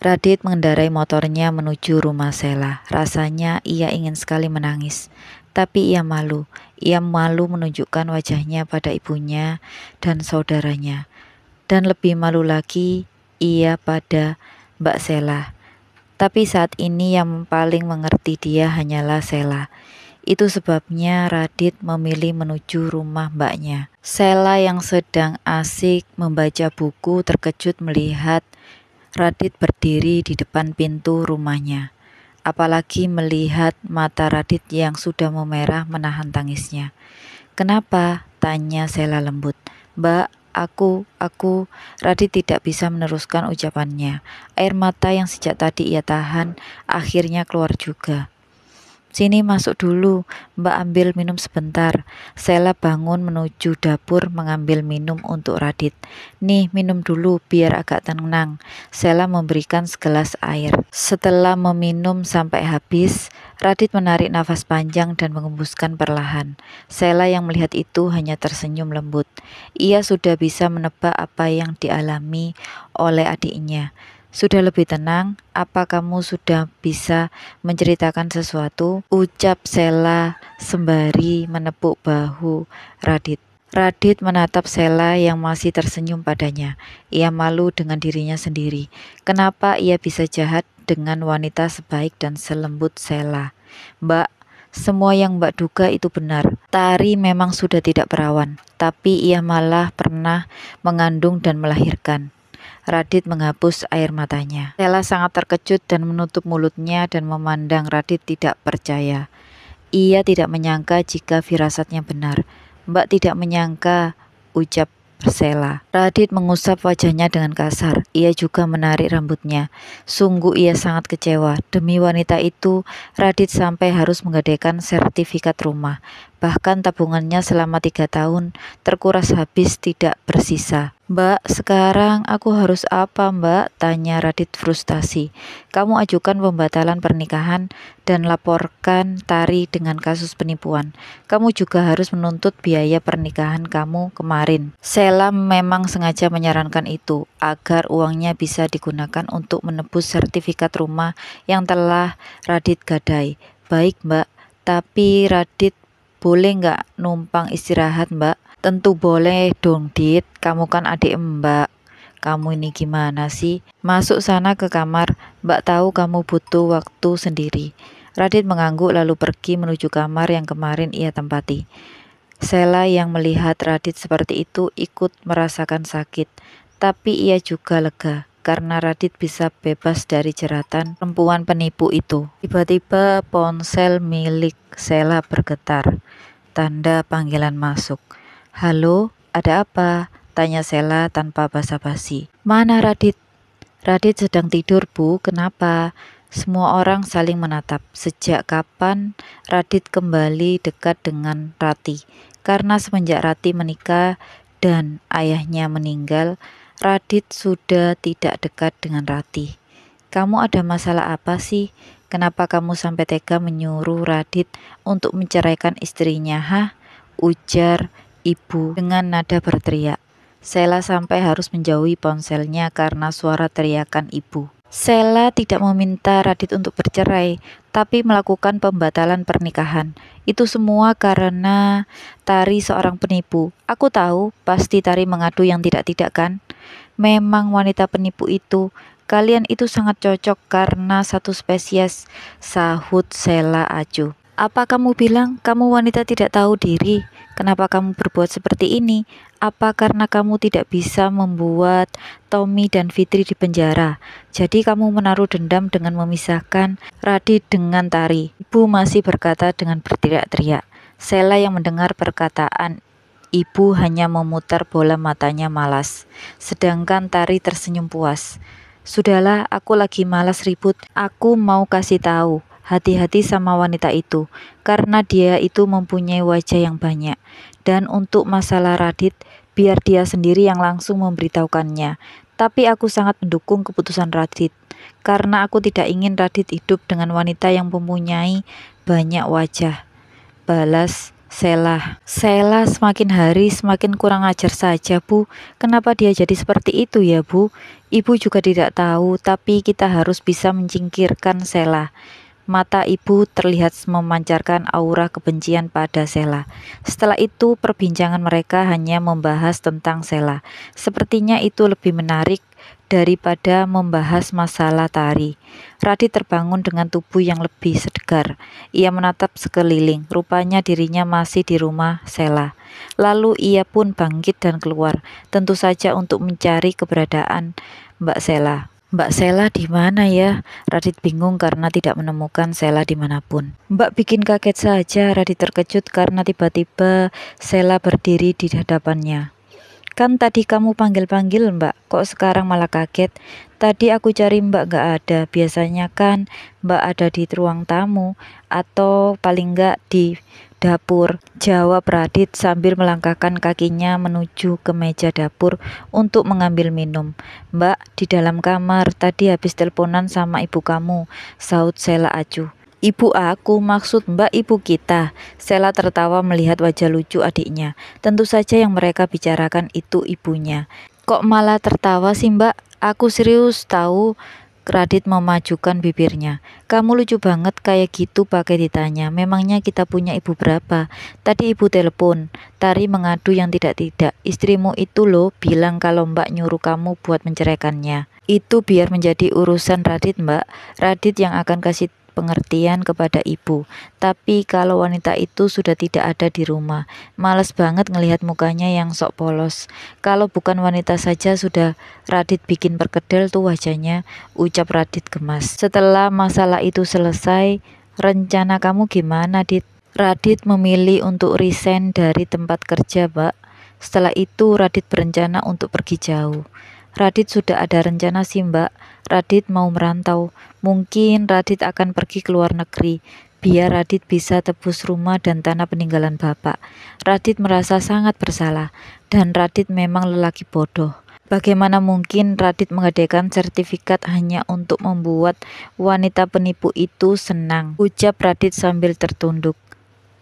Radit mengendarai motornya menuju rumah Sela. Rasanya ia ingin sekali menangis, tapi ia malu. Ia malu menunjukkan wajahnya pada ibunya dan saudaranya. Dan lebih malu lagi ia pada Mbak Sela. Tapi saat ini yang paling mengerti dia hanyalah Sela. Itu sebabnya Radit memilih menuju rumah mbaknya. Sela yang sedang asik membaca buku terkejut melihat Radit berdiri di depan pintu rumahnya. Apalagi melihat mata Radit yang sudah memerah menahan tangisnya. Kenapa? Tanya Sela lembut. Mbak, aku, aku, Radit tidak bisa meneruskan ucapannya. Air mata yang sejak tadi ia tahan akhirnya keluar juga. Sini masuk dulu, Mbak ambil minum sebentar. Sela bangun menuju dapur mengambil minum untuk Radit. Nih, minum dulu biar agak tenang. Sela memberikan segelas air. Setelah meminum sampai habis, Radit menarik nafas panjang dan mengembuskan perlahan. Sela yang melihat itu hanya tersenyum lembut. Ia sudah bisa menebak apa yang dialami oleh adiknya. Sudah lebih tenang? Apa kamu sudah bisa menceritakan sesuatu? Ucap Sela sembari menepuk bahu Radit. Radit menatap Sela yang masih tersenyum padanya. Ia malu dengan dirinya sendiri. Kenapa ia bisa jahat dengan wanita sebaik dan selembut Sela? Mbak, semua yang Mbak duga itu benar. Tari memang sudah tidak perawan, tapi ia malah pernah mengandung dan melahirkan. Radit menghapus air matanya. Stella sangat terkejut dan menutup mulutnya dan memandang Radit tidak percaya. Ia tidak menyangka jika firasatnya benar. Mbak tidak menyangka, ucap Sela. Radit mengusap wajahnya dengan kasar. Ia juga menarik rambutnya. Sungguh ia sangat kecewa. Demi wanita itu, Radit sampai harus menggadaikan sertifikat rumah. Bahkan tabungannya selama tiga tahun terkuras habis tidak bersisa. Mbak, sekarang aku harus apa mbak? Tanya Radit frustasi. Kamu ajukan pembatalan pernikahan dan laporkan Tari dengan kasus penipuan. Kamu juga harus menuntut biaya pernikahan kamu kemarin. Selam memang sengaja menyarankan itu agar uangnya bisa digunakan untuk menebus sertifikat rumah yang telah Radit gadai. Baik mbak, tapi Radit boleh nggak numpang istirahat mbak? Tentu boleh dong Dit, kamu kan adik mbak Kamu ini gimana sih? Masuk sana ke kamar, mbak tahu kamu butuh waktu sendiri Radit mengangguk lalu pergi menuju kamar yang kemarin ia tempati Sela yang melihat Radit seperti itu ikut merasakan sakit, tapi ia juga lega karena Radit bisa bebas dari jeratan perempuan penipu itu. Tiba-tiba ponsel milik Sela bergetar, tanda panggilan masuk. Halo, ada apa? Tanya Sela tanpa basa-basi. Mana Radit? Radit sedang tidur, Bu. Kenapa? Semua orang saling menatap. Sejak kapan Radit kembali dekat dengan Rati? Karena semenjak Rati menikah dan ayahnya meninggal, Radit sudah tidak dekat dengan Ratih. Kamu ada masalah apa sih? Kenapa kamu sampai tega menyuruh Radit untuk menceraikan istrinya, ha? Ujar ibu dengan nada berteriak. Sela sampai harus menjauhi ponselnya karena suara teriakan ibu. Sela tidak meminta Radit untuk bercerai, tapi melakukan pembatalan pernikahan. Itu semua karena Tari seorang penipu. Aku tahu, pasti Tari mengadu yang tidak-tidak kan? Memang wanita penipu itu. Kalian itu sangat cocok karena satu spesies, sahut Sela acuh. Apa kamu bilang kamu wanita tidak tahu diri? Kenapa kamu berbuat seperti ini? Apa karena kamu tidak bisa membuat Tommy dan Fitri di penjara? Jadi kamu menaruh dendam dengan memisahkan Radit dengan Tari. Ibu masih berkata dengan berteriak-teriak. Sela yang mendengar perkataan ibu hanya memutar bola matanya malas, sedangkan Tari tersenyum puas. Sudahlah, aku lagi malas ribut. Aku mau kasih tahu hati-hati sama wanita itu, karena dia itu mempunyai wajah yang banyak. Dan untuk masalah Radit, biar dia sendiri yang langsung memberitahukannya. Tapi aku sangat mendukung keputusan Radit, karena aku tidak ingin Radit hidup dengan wanita yang mempunyai banyak wajah. Balas Sela. Sela semakin hari semakin kurang ajar saja, Bu. Kenapa dia jadi seperti itu ya, Bu? Ibu juga tidak tahu, tapi kita harus bisa mencingkirkan Sela. Mata ibu terlihat memancarkan aura kebencian pada Sela. Setelah itu, perbincangan mereka hanya membahas tentang Sela. Sepertinya itu lebih menarik daripada membahas masalah tari. Radi terbangun dengan tubuh yang lebih segar. Ia menatap sekeliling, rupanya dirinya masih di rumah Sela. Lalu ia pun bangkit dan keluar, tentu saja untuk mencari keberadaan Mbak Sela. Mbak Sela di mana ya? Radit bingung karena tidak menemukan Sela di manapun. Mbak bikin kaget saja, Radit terkejut karena tiba-tiba Sela berdiri di hadapannya. Kan tadi kamu panggil-panggil mbak, kok sekarang malah kaget? Tadi aku cari mbak gak ada, biasanya kan mbak ada di ruang tamu atau paling gak di dapur Jawab Radit sambil melangkahkan kakinya menuju ke meja dapur untuk mengambil minum Mbak, di dalam kamar tadi habis teleponan sama ibu kamu, saut Sela Acuh Ibu aku maksud mbak ibu kita. Sela tertawa melihat wajah lucu adiknya. Tentu saja yang mereka bicarakan itu ibunya. Kok malah tertawa sih mbak? Aku serius tahu Radit memajukan bibirnya. Kamu lucu banget kayak gitu pakai ditanya. Memangnya kita punya ibu berapa? Tadi ibu telepon. Tari mengadu yang tidak-tidak. Istrimu itu loh bilang kalau mbak nyuruh kamu buat menceraikannya. Itu biar menjadi urusan Radit mbak. Radit yang akan kasih pengertian kepada ibu. Tapi kalau wanita itu sudah tidak ada di rumah, males banget ngelihat mukanya yang sok polos. Kalau bukan wanita saja sudah Radit bikin perkedel tuh wajahnya, ucap Radit gemas. Setelah masalah itu selesai, rencana kamu gimana, Dit? Radit memilih untuk resign dari tempat kerja, Pak. Setelah itu Radit berencana untuk pergi jauh. Radit sudah ada rencana sih mbak. Radit mau merantau. Mungkin Radit akan pergi ke luar negeri. Biar Radit bisa tebus rumah dan tanah peninggalan bapak. Radit merasa sangat bersalah. Dan Radit memang lelaki bodoh. Bagaimana mungkin Radit mengadakan sertifikat hanya untuk membuat wanita penipu itu senang? Ucap Radit sambil tertunduk.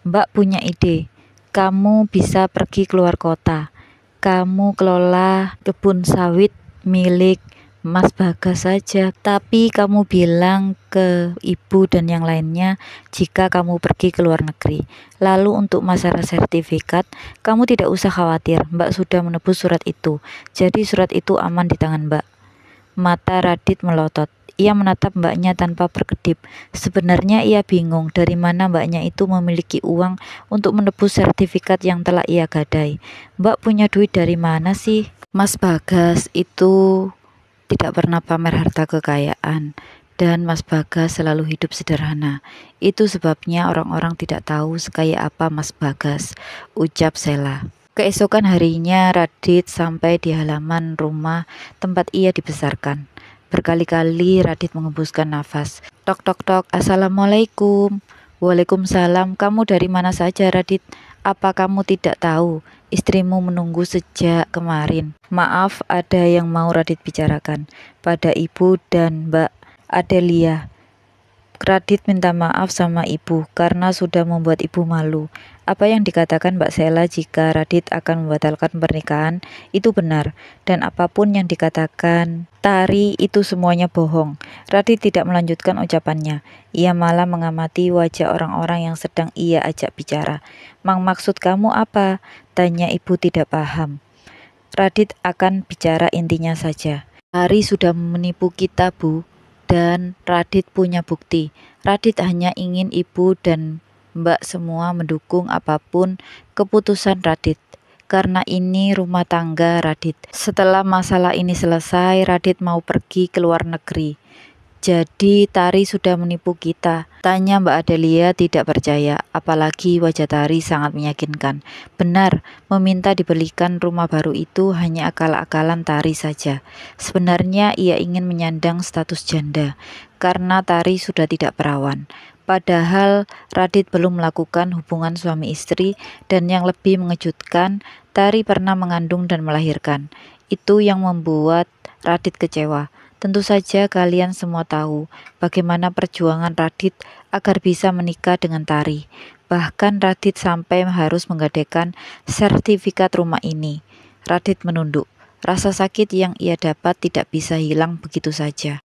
Mbak punya ide, kamu bisa pergi keluar kota kamu kelola kebun sawit milik Mas Bagas saja, tapi kamu bilang ke ibu dan yang lainnya jika kamu pergi ke luar negeri. Lalu untuk masalah sertifikat, kamu tidak usah khawatir, Mbak sudah menebus surat itu. Jadi surat itu aman di tangan Mbak. Mata Radit melotot. Ia menatap mbaknya tanpa berkedip. Sebenarnya ia bingung dari mana mbaknya itu memiliki uang untuk menebus sertifikat yang telah ia gadai. Mbak punya duit dari mana sih? Mas Bagas itu tidak pernah pamer harta kekayaan dan Mas Bagas selalu hidup sederhana. Itu sebabnya orang-orang tidak tahu sekaya apa Mas Bagas, ucap Sela. Keesokan harinya Radit sampai di halaman rumah tempat ia dibesarkan. Berkali-kali Radit mengembuskan nafas. Tok tok tok, Assalamualaikum. Waalaikumsalam, kamu dari mana saja Radit? Apa kamu tidak tahu? Istrimu menunggu sejak kemarin. Maaf, ada yang mau Radit bicarakan. Pada ibu dan Mbak Adelia. Radit minta maaf sama ibu karena sudah membuat ibu malu. Apa yang dikatakan Mbak Sela jika Radit akan membatalkan pernikahan itu benar dan apapun yang dikatakan Tari itu semuanya bohong. Radit tidak melanjutkan ucapannya. Ia malah mengamati wajah orang-orang yang sedang ia ajak bicara. "Mang maksud kamu apa?" tanya ibu tidak paham. Radit akan bicara intinya saja. Tari sudah menipu kita, Bu, dan Radit punya bukti. Radit hanya ingin ibu dan Mbak semua mendukung apapun keputusan Radit karena ini rumah tangga Radit. Setelah masalah ini selesai, Radit mau pergi ke luar negeri. Jadi Tari sudah menipu kita. Tanya Mbak Adelia tidak percaya, apalagi wajah Tari sangat meyakinkan. Benar, meminta dibelikan rumah baru itu hanya akal-akalan Tari saja. Sebenarnya ia ingin menyandang status janda, karena Tari sudah tidak perawan. Padahal Radit belum melakukan hubungan suami istri dan yang lebih mengejutkan, Tari pernah mengandung dan melahirkan. Itu yang membuat Radit kecewa. Tentu saja kalian semua tahu bagaimana perjuangan Radit agar bisa menikah dengan Tari. Bahkan Radit sampai harus menggadaikan sertifikat rumah ini. Radit menunduk. Rasa sakit yang ia dapat tidak bisa hilang begitu saja.